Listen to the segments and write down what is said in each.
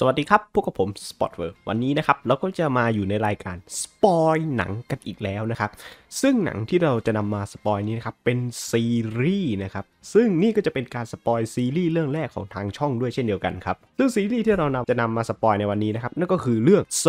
สวัสดีครับ พวกกับผม s p o t v ร r วันนี้นะครับเราก็จะมาอยู่ในรายการสปอยหนังกันอีกแล้วนะครับ ซึ่งหนังที่เราจะนำมาสปอยนี้นะครับเป็นซีรีส์นะครับ ซึ่งนี่ก็จะเป็นการสปอยซีรีส์เรื่องแรกของทางช่องด้วยเช่นเดียวกันครับซึ่งซีรีส์ที่เรานำจะนำมาสปอยในวันนี้นะครับนั่นก็คือเรื่องโซ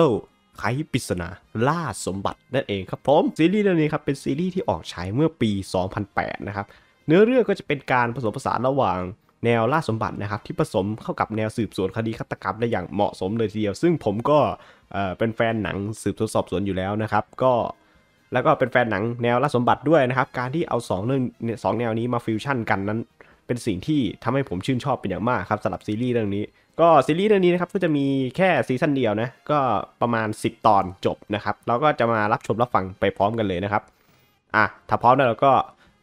ไขปริศนาล่าสมบัตินั่นเองครับผม ซีรีส์เรื่องนี้ครับเป็นซีรีส์ที่ออกฉายเมื่อปี2008นะครับ เนื้อเรื่องก็จะเป็นการผสมผสานระหว่างแนวล่าสมบัตินะครับที่ผสมเข้ากับแนวสืบสวนคดีฆาตกรรมได้อย่างเหมาะสมเลยทีเดียว ซึ่งผมก็เป็นแฟนหนังสืบสวนสอบสวนอยู่แล้วนะครับก็แล้วก็เป็นแฟนหนังแนวล่าสมบัติด้วยนะครับการที่เอา2เรื่องสองแนวนี้มาฟิวชั่นกันนั้น เป็นสิ่งที่ทำให้ผมชื่นชอบเป็นอย่างมากครับสำหรับซีรีส์เรื่องนี้ ก็ซีรีส์เรื่องนี้นะครับก็จะมีแค่ซีซั่นเดียวนะก็ประมาณ 10 ตอนจบนะครับเราก็จะมารับชมรับฟังไปพร้อมกันเลยนะครับอ่ะถ้าพร้อมแล้วเราก็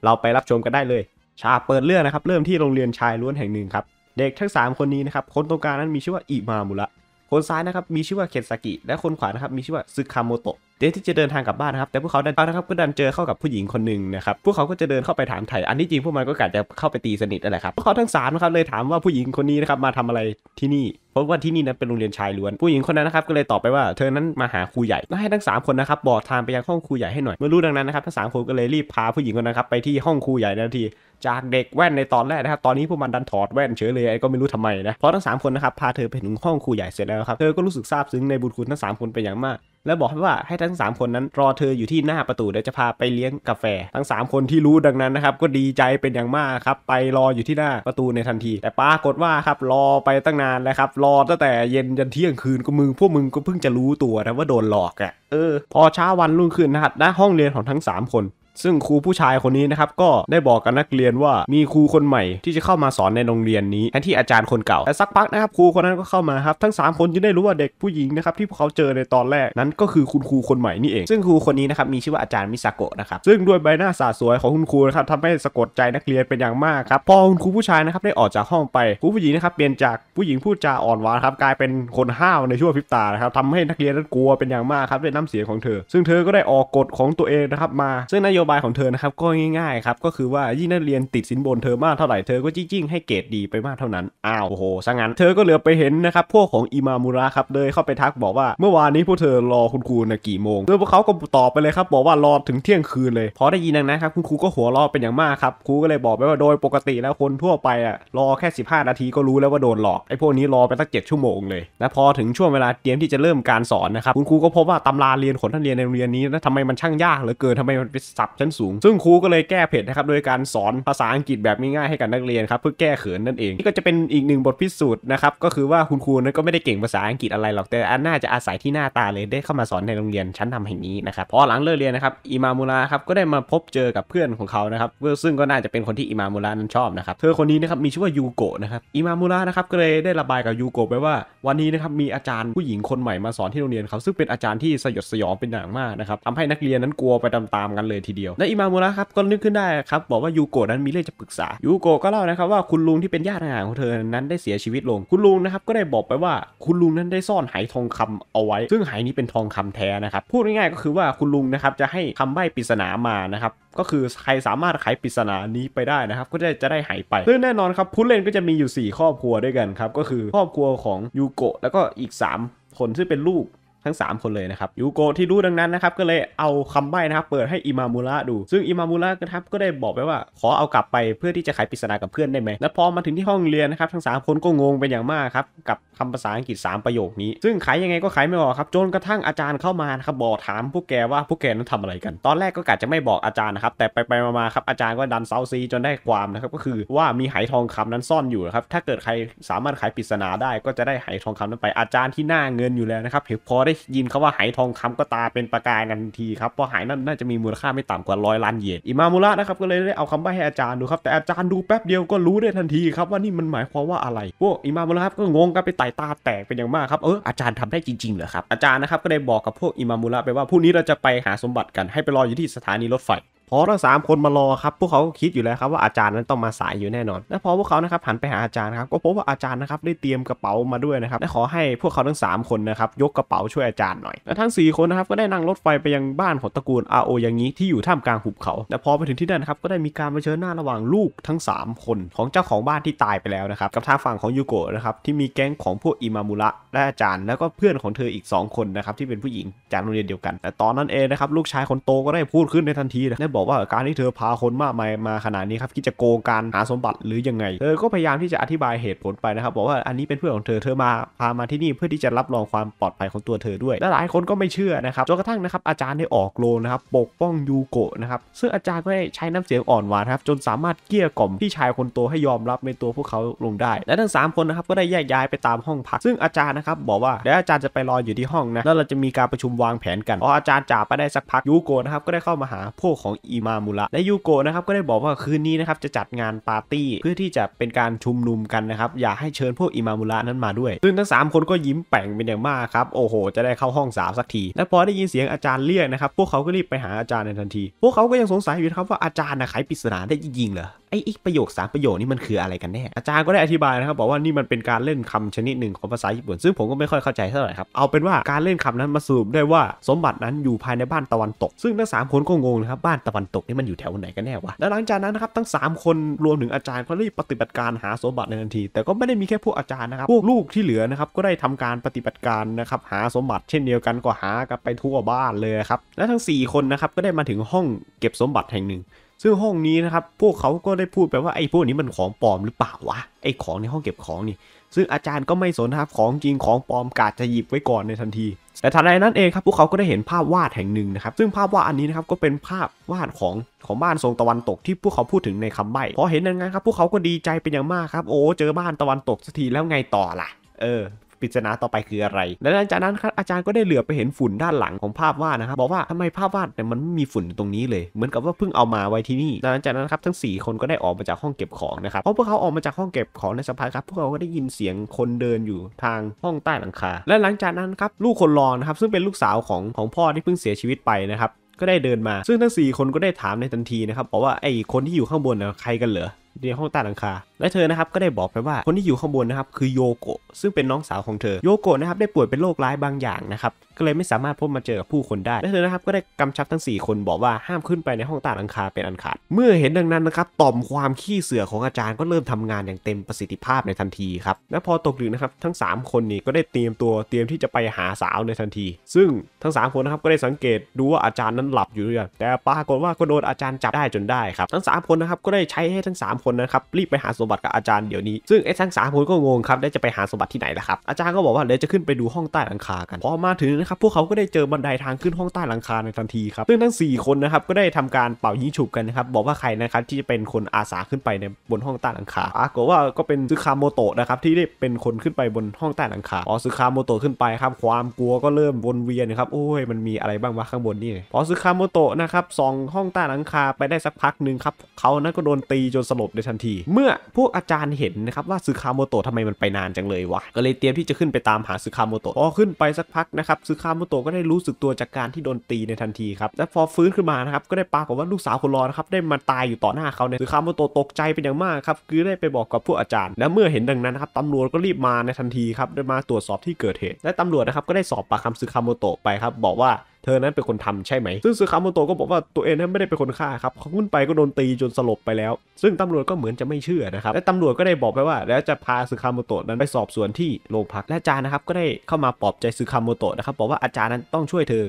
เราไปรับชมกันได้เลยชาเปิดเรื่องนะครับเริ่มที่โรงเรียนชายล้วนแห่งหนึ่งครับ เด็กทั้ง 3 คนนี้นะครับคนตรงกลางนั้นมีชื่อว่าอิมามุระคนซ้ายนะครับมีชื่อว่าเคนซากิ และคนขวานะครับมีชื่อว่าซึคามโมโตะเด็กที่จะเดินทางกลับบ้านนะครับ แต่พวกเขาดันนะครับก็ดันเจอเข้ากับผู้หญิงคนหนึ่งนะครับพวกเขาก็จะเดินเข้าไปถามไถ่อันที่จริงพวกมันก็กะจะเข้าไปตีสนิทอะไรครับพวกเขาทั้งสามนะครับเลยถามว่าผู้หญิงคนนี้นะครับมาทำอะไรที่นี่เพราะว่าที่นี่นะเป็นโรงเรียนชายล้วนผู้หญิงคนนั้นนะครับก็เลยตอบไปว่าเธอนั้นมาหาครูใหญ่ให้ทั้ง 3 คนนะครับบอกทางไปยังห้องครูใหญ่ให้หน่อยเมื่อรู้ดังนั้นนะครับทั้งสามคนก็เลยรีบพาผู้หญิงคนนั้นครับไปที่ห้องครูใหญ่ทันที จากเด็กแว่นในตอนแรกนะครับตอนนี้พวกมันดันถอดแว่นเฉยเลยไอ้ก็ไม่รู้ทำไมนะเพราะทั้ง3คนนะครับพาเธอไปถึงห้องครูใหญ่เสร็จแล้วครับเธอก็รู้สึกซาบซึ้งในบุญคุณทั้ง3คนเป็นอย่างมาก และบอกว่าให้ทั้ง3คนนั้นรอเธออยู่ที่หน้าประตูเดี๋ยวจะพาไปเลี้ยงกาแฟ ทั้ง 3 คนที่รู้ดังนั้นนะครับก็ดีใจเป็นอย่างมากครับไปรออยู่ที่หน้าประตูในทันที แต่ปรากฏว่าครับรอไปตั้งนานแล้วครับรอตั้งแต่เย็นยันเที่ยงคืนก็มึงพวกมึงก็เพิ่งจะรู้ตัวนะว่าโดนหลอกอะ่ะ เออ พอเช้าวันรุ่งขึ้นนะฮะหน้าห้องเรียนของทั้ง3คนซึ่งครูผู้ชายคนนี้นะครับก็ได้บอกกับนักเรียนว่ามีครูคนใหม่ที่จะเข้ามาสอนในโรงเรียนนี้แทนที่อาจารย์คนเก่าแต่สักพักนะครับ ครูคนนั้นก็เข้ามาครับทั้ง 3 คนจึงได้รู้ว่าเด็กผู้หญิงนะครับที่พวกเขาเจอในตอนแรกนั้นก็คือคุณครูคนใหม่นี่เอง ซึ่งครูคนนี้นะครับมีชื่อว่าอาจารย์มิซาโกะนะครับซึ่งด้วยใบหน้าสาสวยของคุณครูนะครับทำให้สะกดใจนักเรียนเป็นอย่างมากครับพอคุณครูผู้ชายนะครับได้ออกจากห้องไปครูผู้หญิงนะครับเปลี่ยนจากผู้หญิงผู้จาอ่อนหวานครับกลายเป็นคนห้าวในช่วงพริบตานะครับทำให้นักเรียนนั้นกลัวเป็นอย่างมากครับด้วยน้ำเสียงของเธอ ซึ่งเธอก็ได้ออกกฎของตัวเองนะครับมา ซึ่งนโยบายของเธอนะครับก็ง่ายๆครับก็คือว่ายิ่งนักเรียนติดสินบนเธอมากเท่าไหร่เธอก็ริงงให้เกรดดีไปมากเท่านั้นอ้าวโอ้โหซะงั้นเธอก็เหลือไปเห็นนะครับพวกของอิมามูระครับเลยเข้าไปทักบอกว่าเมื่อวานนี้พวกเธอรอคุณครูนะกี่โมงเธอพวกเขาก็ตอบไปเลยครับบอกว่ารอถึงเที่ยงคืนเลยพอได้ยินดังนั้นครับคุณครูก็หัวเราะเป็นอย่างมากครับครูก็เลยบอกไปว่าโดยปกติแล้วคนทั่วไปอ่ะรอแค่ 15 นาทีก็รู้แล้วว่าโดนหลอกไอ้พวกนี้รอไปตั้ง7ชั่วโมงเลยและพอถึงช่วงเวลาเตรียมที่จะเริ่มการสอนนะครับคุณครูก็พบว่าตำราเรียนขนท่านเรียนในโรงเรียนนี้นะทำไมมันช่างยากเหลือเกินทำไมมันไปสับชั้นสูง ซึ่งครูก็เลยแก้เผ็ดนะครับโดยการสอนภาษาอังกฤษแบบง่ายๆให้กับนักเรียนครับเพื่อแก้เขินนั่นเอง นี่ก็จะเป็นอีกหนึ่งบทพิสูจน์นะครับ ก็คือว่าคุณครูนั้นก็ไม่ได้เก่งภาษาอังกฤษอะไรหรอกแต่อันน่าจะอาศัยที่หน้าตาเลยได้เข้ามาสอนในโรงเรียนชั้นนำแห่งนี้นะครับ พอหลังเลิกเรียนนะครับอิมามูระครับก็ได้มาพบเจอกับเพื่อนของเขานะครับซึ่งก็น่าจะเป็นคนที่อิมามูระนั้นชอบนะครับเธอคนนี้นะครับมีชื่อว่ายูโกะนะครับอิมามูระนะครับก็เลยได้ระบายกับยูโกะไปว่าวันนี้นะครับมีอาจารย์ผู้หญิงคนใหม่มาสอนที่โรงเรียนเขาซึ่งเป็นอาจารย์ที่สยดสยองเป็นอย่างมากนะครับทำให้นักเรียนนั้นกลัวไปตามๆกันเลยทีเดียวียวและอิมามูระครับก็นึกขึ้นได้ครับบอกว่ายูโกะนั้นมีเรื่องจะปรึกษายูโกะก็เล่านะครับ ว่าคุณลุงที่เป็นญาติห่างของเธอนั้นได้เสียชีวิตลง คุณลุงนะครับก็ได้บอกไปว่าคุณลุงนั้นได้ซ่อนหายทองคำเอาไว้ซึ่งหายนี้เป็นทองคำแท้นะครับพูดง่ายๆก็คือว่าคุณลุงนะครับจะให้คำใบ้ปริศนามานะครับก็คือใครสามารถไขปริศนานี้ไปได้นะครับ ก็จะจะได้หายไปซึ่งแน่นอนครับผู้เล่นก็จะมีอยู่ 4 ครอบครัวด้วยกันครับก็คือครอบครัวของยูโกะแล้วก็อีก3คนซึ่งเป็นลูกทั้ง3 คนเลยนะครับยูโกที่รู้ดังนั้นนะครับ ก็เลยเอาคำใบ้นะครับ เปิดให้อิมามูระดูซึ่งอิมามูระนะครับก็ได้บอกไปว่าขอเอากลับไปเพื่อที่จะไขปริศนากับเพื่อนได้ไหมและพอมาถึงที่ห้องเรียนนะครับ ทั้ง3คนก็งงเป็นอย่างมากครับกับคำภาษาอังกฤษ 3 ประโยคนี้ ซึ่งขายยังไงก็ขายไม่ออกครับ จนกระทั่งอาจารย์เข้ามาครับบอกถามพวกแกว่าพวกแกนั้นทำอะไรกัน ตอนแรกก็กะจะไม่บอกอาจารย์นะครับแต่ไปไปมาครับอาจารย์ก็ดันเซาซีจนได้ความนะครับก็คือว่ามีไหทองคำนั้นซ่อนอยู่ครับถ้าเกิดใครสามารถไขปริศนาได้ ก็จะได้ไหทองคำนั้นไปอาจารย์ที่หน้าเงินอยู่แล้วนะครับพอได้ยินเขาว่าหายทองคำก็ตาเป็นประกายกันทันทีครับเพราะหายนั้นน่าจะมีมูลค่าไม่ต่ำกว่าร้อยล้านเยนอิมามูระนะครับก็เลยได้เอาคำใบ้ให้อาจารย์ดูครับแต่อาจารย์ดูแป๊บเดียวก็รู้ได้ทันทีครับว่านี่มันหมายความว่าอะไรพวกอิมามูระครับก็งงกันไปไต่ตาแตกเป็นอย่างมากครับเอออาจารย์ทำได้จริงๆเหรอครับอาจารย์นะครับก็ได้บอกกับพวกอิมามูระไปว่าพรุ่งนี้เราจะไปหาสมบัติกันให้ไปรออยู่ที่สถานีรถไฟพอทั้งสามคนมารอครับพวกเขาคิดอยู่แล้วครับว่าอาจารย์นั้นต้องมาสายอยู่แน่นอน และพอพวกเขานะครับหันไปหาอาจารย์ครับก็พบว่าอาจารย์นะครับได้เตรียมกระเป๋ามาด้วยนะครับและขอให้พวกเขาทั้ง 3 คนนะครับยกกระเป๋าช่วยอาจารย์หน่อยและทั้ง4คนนะครับก็ได้นั่งรถไฟไปยังบ้านของตระกูลอาโอยางงี้ที่อยู่ท่ามกลางหุบเขาแต่พอไปถึงที่นั่นครับก็ได้มีการเผชิญหน้าระหว่างลูกทั้ง 3 คนของเจ้าของบ้านที่ตายไปแล้วนะครับกับทางฝั่งของยูโกะนะครับที่มีแก๊งของพวกอิมามุระและอาจารย์แล้วก็เพื่อนของเธออีก 2 คนนะครับที่เป็นผู้หญิงจากโรงเรียนเดียวกัน แต่ตอนนั้นเองนะครับลูกชายคนโตก็ได้พูดขึ้นในทันทีนะบอกว่าการที่เธอพาคนมากมาย มาขนาดนี้ครับคิดจะโกงการหาสมบัติหรือยังไง เธอก็พยายามที่จะอธิบายเหตุผลไปนะครับ บอกว่าอันนี้เป็นเพื่อนของเธอเธอมาพามาที่นี่เพื่อที่จะรับรองความปลอดภัยของตัวเธอด้วย และหลายคนก็ไม่เชื่อนะครับจนกระทั่งนะครับ อาจารย์ได้ออกโลนะครับปกป้องยูโกะนะครับซึ่งอาจารย์ก็ได้ใช้น้ำเสียงอ่อนหวานครับจนสามารถเกลี้ยกล่อมพี่ชายคนโตให้ยอมรับในตัวพวกเขาลงได้ และทั้ง3คนนะครับก็ได้แยกย้ายไปตามห้องพักซึ่งอาจารย์นะครับบอกว่าเดี๋ยวอาจารย์จะไปรออยู่ที่ห้องนะแล้วเราจะมีการประชุมวางแผนกันพออาจารย์จ่าไปได้สักพักยูโกะนะครับก็ได้เข้ามาหาพวกของอิมามุระและยูโกะนะครับก็ได้บอกว่าคืนนี้นะครับจะจัดงานปาร์ตี้ เพื่อที่จะเป็นการชุมนุมกัน นะครับ อยากให้ เชิญพวก อิมามุระนั้นมาด้วย ซึ่งทั้ง 3 คนก็ยิ้มแป่งเป็น อย่างมากครับ โอ้โห จะได้เข้าห้องสาวสักที และพอ ได้ ยินเสียงอาจารย์เรียกนะครับพวกเขาก็รีบไปหาอาจารย์ในทันที พวกเขาก็ยังสงสัยอยู่ครับว่าอาจารย์นะายปริศนาได้จริงเหรอไอ้อีกประโยคสามประโยคนี่มันคืออะไรกันแน่อาจารย์ก็ได้อธิบายนะครับบอกว่านี่มันเป็นการเล่นคำชนิดหนึ่งของภาษาญี่ปุ่นซึ่งผมก็ไม่ค่อยเข้าใจเท่าไหร่ครับเอาเป็นว่าการเล่นคำนั้นมาสรุปได้ว่าสมบัตินั้นอยู่ภายในบ้านตะวันตก ซึ่งทั้งสามคนก็งงนะครับบ้านตะวันตกนี่มันอยู่แถวไหนกันแน่วะแล้วหลังจากนั้นนะครับทั้ง 3 คนรวมถึงอาจารย์ก็รีบปฏิบัติการหาสมบัติในทันทีแต่ก็ไม่ได้มีแค่พวกอาจารย์นะครับพวกลูกที่เหลือนะครับก็ได้ทำการปฏิบัติการนะครับหาสมบัติ เช่นเดียวกันก็หากันไปทั่วบ้านเลยครับและทั้ง 4 คนนะครับก็ได้มาถึงห้องเก็บสมบัติแห่งหนึ่งซึ่งห้องนี้นะครับพวกเขาก็ได้พูดไปว่าไอ้พวกนี้มันของปลอมหรือเปล่าวะไอ้ของในห้องเก็บของนี่ ซึ่งอาจารย์ก็ไม่สนครับของจริงของปลอมกาดจะหยิบไว้ก่อนในทันทีแต่ทันใดนั้นเองครับพวกเขาก็ได้เห็นภาพวาดแห่งหนึ่งนะครับซึ่งภาพวาดอันนี้นะครับก็เป็นภาพวาดของของบ้านทรงตะวันตกที่พวกเขาพูดถึงในคำใบ้พอเห็นนั้นครับพวกเขาก็ดีใจเป็นอย่างมากครับ โอ้ เจอบ้านตะวันตกสักทีแล้วไงต่อล่ะเออปริศนาต่อไปคืออะไรและหลังจากนั้นครับอาจารย์ก็ได้เหลือไปเห็นฝุ่นด้านหลังของภาพวาดนะครับบอกว่าทำไมภาพวาดเนี่ยมันไม่มีฝุ่นตรงนี้เลย เหมือนกับว่าเพิ่งเอามาไว้ที่นี่ หลังจากนั้นครับทั้ง4คนก็ได้ออกมาจากห้องเก็บของนะครับพอพวกเขาออกมาจากห้องเก็บของในสภาครับพวกเขาก็ได้ยินเสียงคนเดินอยู่ทางห้องใต้หลังคา และหลังจากนั้นครับลูกคนรอนะครับซึ่งเป็นลูกสาวของของพ่อที่เพิ่งเสียชีวิตไปนะครับก็ได้เดินมา ซึ่งทั้ง 4 คนก็ได้ถามในทันทีนะครับบอกว่าไอ้คนที่อยู่ข้างบนน่ะใครกันเหรอในห้องใต้หลังคาและเธอนะครับก็ได้บอกไปว่าคนที่อยู่ข้างบนนะครับคือโยโกะซึ่งเป็นน้องสาวของเธอ โยโกะนะครับได้ป่วยเป็นโรคร้ายบางอย่างนะครับก็เลยไม่สามารถพบมาเจอกับผู้คนได้ และเธอนะครับก็ได้กำชับทั้ง 4 คนบอกว่าห้ามขึ้นไปในห้องใต้หลังคาเป็นอันขาด เมื่อเห็นดังนั้นนะครับต่อมความขี้เสือของอาจารย์ก็เริ่มทำงานอย่างเต็มประสิทธิภาพในทันทีครับและพอตกดึกนะครับทั้ง 3 คนนี้ก็ได้เตรียมตัวเตรียมที่จะไปหาสาวในทันที ซึ่งทั้ง3คนนะครับก็ได้สังเกตดูว่าอาจารย์นั้นหลับอยู่เอยแต่ปรากฏว่าก็โดนอาจารย์จับได้จนได้ครับทั้ง3คนนะครับก็ได้ใช้ให้ทั้ง3 คนนะครับรีบไปหาสมบัติกับอาจารย์เดี๋ยวนี้ซึ่งไอ้ทั้งสามคนก็งงครับได้จะไปหาสมบัติที่ไหนล่ะครับอาจารย์ก็บอกว่าเดี๋ยวจะขึ้นไปดูห้องใต้หลังคากัน พอมาถึงนะครับพวกเขาก็ได้เจอบันไดทางขึ้นห้องใต้หลังคาในทันทีครับ ซึ่งทั้ง 4 คนนะครับก็ได้ทำการเป่ายิงฉุบกันนะครับบอกว่าใครนะครับที่จะเป็นคนอาสาขึ้นไปในบนห้องใต้หลังคาปรากฏว่าก็เป็นซึคาโมโตะนะครับที่ได้เป็นคนขึ้นไปบนห้องใต้หลังคาพอซึคาโมโตะขึ้นไปครับความกลัวก็เริ่มวนเวียนครับโอ้ยมันมีอะไรบ้างวะข้างบนนี่พอซึคาโมโตะนะครับสองห้องใต้หลังคาไปได้สักพักหนึ่งครับเขานั้นก็โดนตีจนสลบในทันที เมื่อพวกอาจารย์เห็นนะครับว่าซึคาโมโตะทำไมมันไปนานจังเลยวะก็เลยเตรียมที่จะขึ้นไปตามหาซึคาโมโตะพอขึ้นไปสักพักนะครับซึคาโมโตะก็ได้รู้สึกตัวจากการที่โดนตีในทันทีครับและพอฟื้นขึ้นมานะครับก็ได้ปากว่าลูกสาวคนรอนะครับได้มาตายอยู่ต่อหน้าเขาเนี่ยซึคาโมโตะตกใจเป็นอย่างมากครับคือได้ไปบอกกับพวกอาจารย์และเมื่อเห็นดังนั้นครับตำรวจก็รีบมาในทันทีครับได้มาตรวจสอบที่เกิดเหตุ และตำรวจนะครับก็ได้สอบปากคำซึคาโมโตะไปครับบอกว่าเธอนั้นเป็นคนทำใช่ไหม ซึ่งซึคาโมโตก็บอกว่าตัวเองนั้นไม่ได้เป็นคนฆ่าครับเขาขึ้นไปก็โดนตีจนสลบไปแล้ว ซึ่งตำรวจก็เหมือนจะไม่เชื่อนะครับ และตำรวจก็ได้บอกไปว่า แล้วจะพาซึคาโมโตะนั้นไปสอบสวนที่โรงพักและอาจารย์นะครับก็ได้เข้ามาปลอบใจซึคาโมโตะนะครับ บอกว่าอาจารย์นั้นต้องช่วยเธอ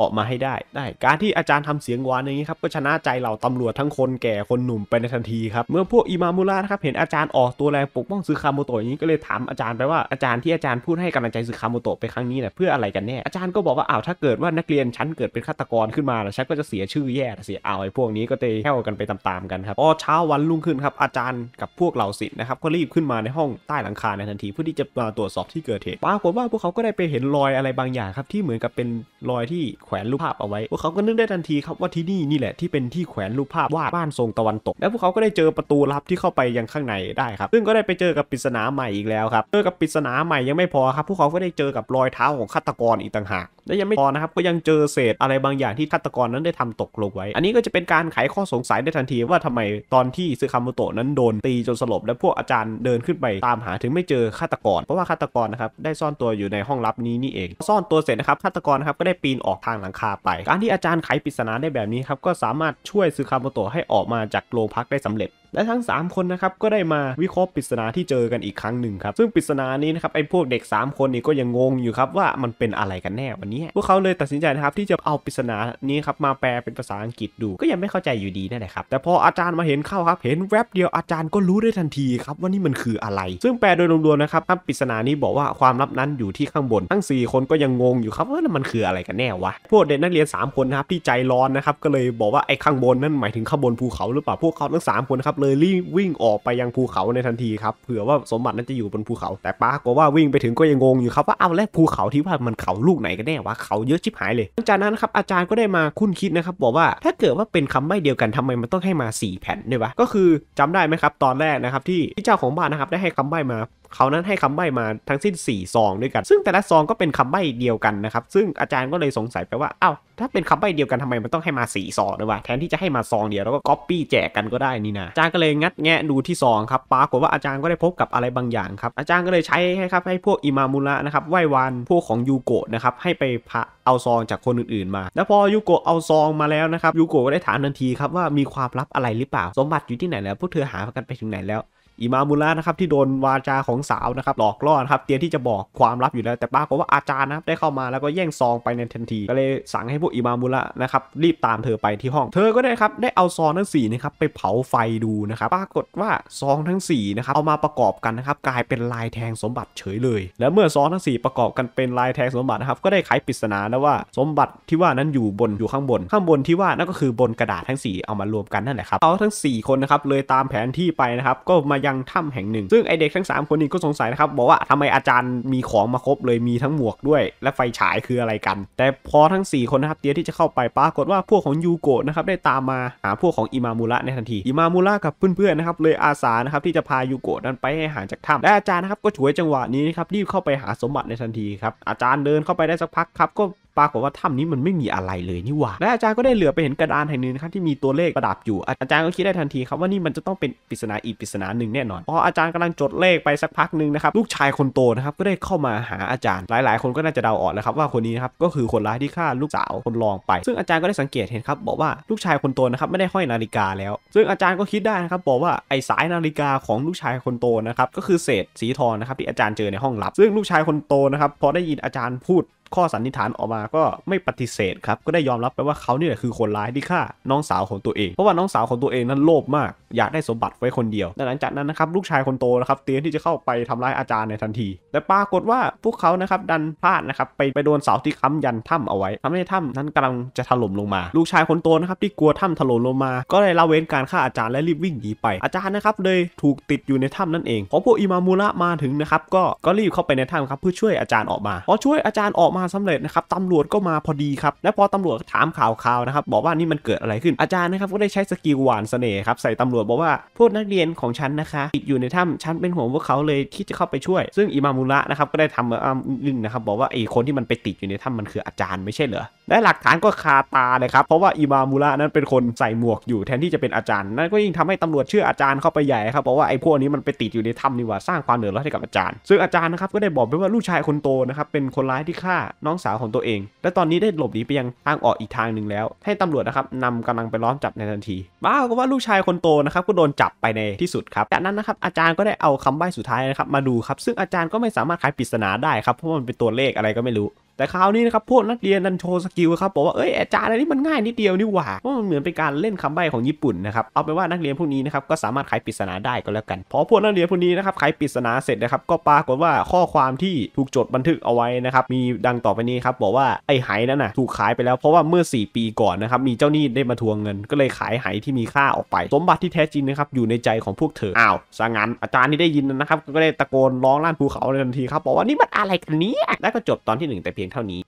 ออกมาให้ได้ได้การที่อาจารย์ทำเสียงหวานอย่างนี้ครับก็ชนะใจเหล่าตำรวจทั้งคนแก่คนหนุ่มไปในทันทีครับเมื่อพวกอิมามูระนะครับเห็นอาจารย์ออกตัวแรงปกป้องซึคาโมโตะอย่างนี้ก็เลยถามอาจารย์ไปว่าอาจารย์ที่อาจารย์พูดให้กำลังใจซึคาโมโตะไปครั้งนี้เนี่ยเพื่ออะไรกันแน่อาจารย์ก็บอกว่าอ้าวถ้าเกิดว่านักเรียนชั้นเกิดเป็นฆาตกรขึ้นมาแล้วฉันก็จะเสียชื่อแย่เสียเอาไอ้พวกนี้ก็เตะแข่วกันไปตามๆกันครับพอเช้าวันรุ่งขึ้นครับอาจารย์กับพวกเหล่าศิษย์นะครับก็รีบขึ้นมาในห้องใต้หลังคาในทันที เพื่อที่จะมาตรวจสอบที่เกิดเหตุปรากฏว่าพวกเขาก็ได้ไปเห็นรอยอะไรบางอย่างครับที่เหมือนกับเป็นรอยที่แขวนรูปภาพเอาไว้พวกเขาก็นึกได้ทันทีครับว่าที่นี่นี่แหละที่เป็นที่แขวนรูปภาพวาดบ้านทรงตะวันตก และพวกเขาก็ได้เจอประตูลับที่เข้าไปยังข้างในได้ครับซึ่งก็ได้ไปเจอกับปริศนาใหม่อีกแล้วครับเจอกับปริศนาใหม่ยังไม่พอครับพวกเขาก็ได้เจอกับรอยเท้าของฆาตกรอีกต่างหากและยังไม่พอนะครับก็ยังเจอเศษอะไรบางอย่างที่ฆาตกรนั้นได้ทำตกลงไว้ อันนี้ก็จะเป็นการไขข้อสงสัยได้ทันที ว่าทำไมตอนที่ซึคามุโตะนั้นโดนตีจนสลบและพวกอาจารย์เดินขึ้นไปตามหา ถึงไม่เจอฆาตกร เพราะว่าฆาตกรนะครับได้ซ่อนตัวอยู่ในห้องลับนี้นี่เอง ซ่อนตัวเสร็จนะครับฆาตกรนะครับก็ได้ปีนออกทางหลังคาไป การที่อาจารย์ไขปริศนาได้แบบนี้ครับก็สามารถช่วยซึคามุโตะให้ออกมาจากโรงพักได้สำเร็จและทั้ง 3 คนนะครับก็ได้มาวิเคราะห์ปริศนาที่เจอกันอีกครั้งหนึ่งครับซึ่งปริศนานี้นะครับไอ้พวกเด็ก 3 คนนี้ก็ยังงงอยู่ครับว่ามันเป็นอะไรกันแน่วันนี้พวกเขาเลยตัดสินใจนะครับที่จะเอาปริศนานี้ครับมาแปลเป็นภาษาอังกฤษดู ก็ยังไม่เข้าใจอยู่ดีนั่นแหละครับแต่พออาจารย์มาเห็นเข้าครับเห็นแวบเดียวอาจารย์ก็รู้ได้ทันทีครับว่านี่มันคืออะไร ซึ่งแปลโดยรวมๆนะครับปริศนานี้บอกว่าความลับนั้นอยู่ที่ข้างบนทั้ง 4 คนก็ยังงงอยู่ครับ ว่ามันคืออะไรกันแน่วะพวกเด็กนักเรียน3คนนะครับที่ใจร้อนนะครับก็เลยบอกว่าไอ้ข้างบนนั่นหมายถึงข้างบนภูเขาหรือเปล่าพวกเขาทั้ง3คนครับเลยรีบวิ่งออกไปยังภูเขาในทันทีครับเผื่อว่าสมบัตินั้นจะอยู่บนภูเขาแต่ป้ากฏว่าวิ่งไปถึงก็ยังงงอยู่ครับว่าเอาแล้วภูเขาที่ว่ามันเขาลูกไหนกันแน่วะเขาเยอะชิบหายเลยหลังจากนั้นครับอาจารย์ก็ได้มาคุ้นคิดนะครับบอกว่าถ้าเกิดว่าเป็นคำใบ้เดียวกันทำไมมันต้องให้มา 4 แผ่นด้วยวะก็คือจำได้ไหมครับ ตอนแรกนะครับที่ที่เจ้าของบ้านนะครับได้ให้คำใบ้มาเขานั้นให้คำใบ้มาทั้งสิ้น4ซองด้วยกัน ซึ่งแต่ละซองก็เป็นคำใบ้เดียวกันนะครับซึ่งอาจารย์ก็เลยสงสัยไปว่าอ้าวถ้าเป็นคำใบ้เดียวกันทำไมมันต้องให้มา4ซองด้วยวะแทนที่จะให้มาซองเดียว แล้วก็ก๊อปปี้แจกกันก็ได้นี่นะอาจารย์ก็เลยงัดแงะ ดูที่ซองครับปรากฏว่าอาจารย์ก็ได้พบกับอะไรบางอย่างครับอาจารย์ก็เลยใช้ให้ครับให้พวกอิมามุระนะครับไหว้วันพวกของยูโกะนะครับให้ไปพระเอาซองจากคนอื่นๆมา แล้วพอยูโกะเอาซองมาแล้วนะครับยูโกะก็ได้ถามทันทีครับว่ามีความลับอะไรหรือเปล่าสมบัติอยู่ที่ไหนแล้วพวกเธอหากันไปถึงไหนแล้วอิมามุละนะครับที่โดนวาจาของสาวนะครับหลอกล่อครับเตรียมที่จะบอกความลับอยู่แล้วแต่ปรากฏว่าอาจารย์นะครับได้เข้ามาแล้วก็แย่งซองไปในทันที ก็เลยสั่งให้พวกอิมามุละนะครับรีบตามเธอไปที่ห้องเธอก็ได้ครับได้เอาซองทั้ง4นะครับไปเผาไฟดูนะครับปรากฏว่าซองทั้ง4นะครับเอามาประกอบกันนะครับกลายเป็นลายแทงสมบัติเฉยเลย และเมื่อซองทั้ง 4 ประกอบกันเป็นลายแทงสมบัตินะครับก็ได้ไขปริศนาแล้วว่าสมบัติที่ว่านั้นอยู่บนอยู่ข้างบน ข้างบนที่ว่านั่นก็คือบนกระดาษทั้ง 4 เอามารวมกันนั่นแหละครับเอาทั้ง4คนนะครับเลยตามแผนที่ไปนะครับก็มาังถ้ำแห่งหนึ่งซึ่งไอเด็กทั้ง 3 คนนี้ก็สงสัยนะครับบอกว่าทำไมอาจารย์มีของมาครบเลยมีทั้งหมวกด้วย และไฟฉายคืออะไรกัน แต่พอทั้ง 4 คนนะครับเตียที่จะเข้าไปปรากฏว่าพวกของยูโกะนะครับได้ตามมาหาพวกของอิมามูระในทันทีอิมามูระกับเพื่อนๆนะครับเลยอาสานะครับที่จะพายูโกะนั้นไปให้หาจากถ้ำและอาจารย์นะครับก็ช่วยจังหวะนี้นะครับรีบเข้าไปหาสมบัติในทันทีครับอาจารย์เดินเข้าไปได้สักพักครับก็ปรากฏว่าถ้ำนี้มันไม่มีอะไรเลยนี่หว่า และอาจารย์ก็ได้เหลือไปเห็นกระดานแห่งหนึ่งครับที่มีตัวเลขประดับอยู่ อาจารย์ก็คิดได้ทันที ครับว่านี่มันจะต้องเป็นปริศนาอีกปริศนาหนึ่งแน่นอนพออาจารย์กำลังจดเลขไปสักพักหนึ่งนะครับลูกชายคนโตนะครับก็ได้เข้ามาหาอาจารย์ หลาย ๆ คนก็น่าจะเดาออกแล้วครับว่าคนนี้นะครับก็คือคนร้ายที่ฆ่าลูกสาวคนรองไป ซึ่งอาจารย์ก็ได้สังเกตเห็นครับบอกว่าลูกชายคนโตนะครับไม่ได้ห้อยนาฬิกาแล้ว ซึ่งอาจารย์ก็คิดได้นะครับบอกว่าไอ้สายนาฬิกาของลูกชายคนโตนะครับก็คือเศษสีทองนะครับที่อาจารย์เจอในห้องลับ ซึ่งลูกชายคนโตนะครับพอได้ยินอาจารย์พูดข้อสันนิษฐานออกมาก็ไม่ปฏิเสธครับก็ได้ยอมรับไปว่าเขานี่แหละคือคนร้ายที่ฆ่าน้องสาวของตัวเอง เพราะว่าน้องสาวของตัวเองนั้นโลภมาก อยากได้สมบัติไว้คนเดียวหลังจากนั้นนะครับลูกชายคนโตนะครับเตรียมที่จะเข้าไปทำร้ายอาจารย์ในทันที แต่ปรากฏว่าพวกเขานะครับดันพลาดนะครับไปไปโดนเสาที่ค้ำยันถ้ำเอาไว้ ทำให้ถ้ำนั้นกำลังจะถล่มลงมา ลูกชายคนโตนะครับที่กลัวถ้ำถล่มลงมา ก็เลยละเว้นการฆ่าอาจารย์และรีบวิ่งหนีไปอาจารย์นะครับเลยถูกติดอยู่ในถ้ำนั่นเองพอพวกอิมามูระมาถึงนะครับก็ก็รีบเข้าไปในถ้ำครับเพื่อช่วยอาจารย์ออกมาพอช่วยอาจารย์ออกมามาสำเร็จนะครับตำรวจก็มาพอดีครับ และพอตำรวจถามข่าวข่าวนะครับบอกว่านี่มันเกิดอะไรขึ้นอาจารย์นะครับก็ได้ใช้สกิลหวานเสน่ห์ครับใส่ตำรวจบอกว่าพวกนักเรียนของฉันนะคะติดอยู่ในถ้ำฉันเป็นห่วงพวกเขาเลยที่จะเข้าไปช่วย ซึ่งอิมามุระนะครับก็ได้ทำอมึงนะครับบอกว่าไอ้คนที่มันไปติดอยู่ในถ้ำมันคืออาจารย์ไม่ใช่เหรอและหลักฐานก็คาตาเลยครับ เพราะว่าอิมามูระนั้นเป็นคนใส่หมวกอยู่แทนที่จะเป็นอาจารย์นั่นก็ยิ่งทำให้ตำรวจเชื่ออาจารย์เข้าไปใหญ่ครับเพราะว่าไอ้พวกนี้มันไปติดอยู่ในถ้ำนี่ว่าสร้างความเหนื่อยล้าให้กับอาจารย์ ซึ่งอาจารย์นะครับก็ได้บอกไปว่าลูกชายคนโตนะครับเป็นคนร้ายที่ฆ่าน้องสาวของตัวเองและตอนนี้ได้หลบหนีไปยังทางออกอีกทางหนึ่งแล้ว ให้ตำรวจนะครับนำกำลังไปล้อมจับในทันทีบ้าก็ว่าลูกชายคนโตนะครับก็โดนจับไปในที่สุดครับจากนั้นนะครับอาจารย์ก็ได้เอาคำใบ้สุดท้ายนะครับมาดูครับซึ่งอาจารย์ก็ไม่สามารถไขปริศนาได้ครับเพราะมันเป็นตัวเลขอะไรก็ไม่รู้แต่คราวนี้นะครับพวกนักเรียนนันโชว์สกิลครับบอกว่าเอ้ยอาจารย์อันนี้มันง่ายนิดเดียวนี่หว่าเพราะมันเหมือนเป็นการเล่นคำใบ้ของญี่ปุ่นนะครับเอาไปว่านักเรียนพวกนี้นะครับก็สามารถไขปริศนาได้ก็แล้วกันพอพวกนักเรียนพวกนี้นะครับไขปริศนาเสร็จนะครับก็ปรากฏว่าข้อความที่ถูกจดบันทึกเอาไว้นะครับมีดังต่อไปนี้ครับบอกว่าไอ้ไหนั่นนะถูกขายไปแล้ว เพราะว่าเมื่อ 4 ปีก่อนนะครับมีเจ้าหนี้ได้มาทวงเงิน ก็เลยขายไหที่มีค่าออกไปสมบัติที่แท้จริงนะครับอยู่ในใจของพวกเธออ้าวสางันอาจารย์ที่ได้ยินนะครับก็ได้ตะโกนร้องลั่นภูเขาลยทันทีครับบอกว่านี่มันอะไรกันเนี้ยแล้วก็จบตอนที่1แต่เพียงเท่านี้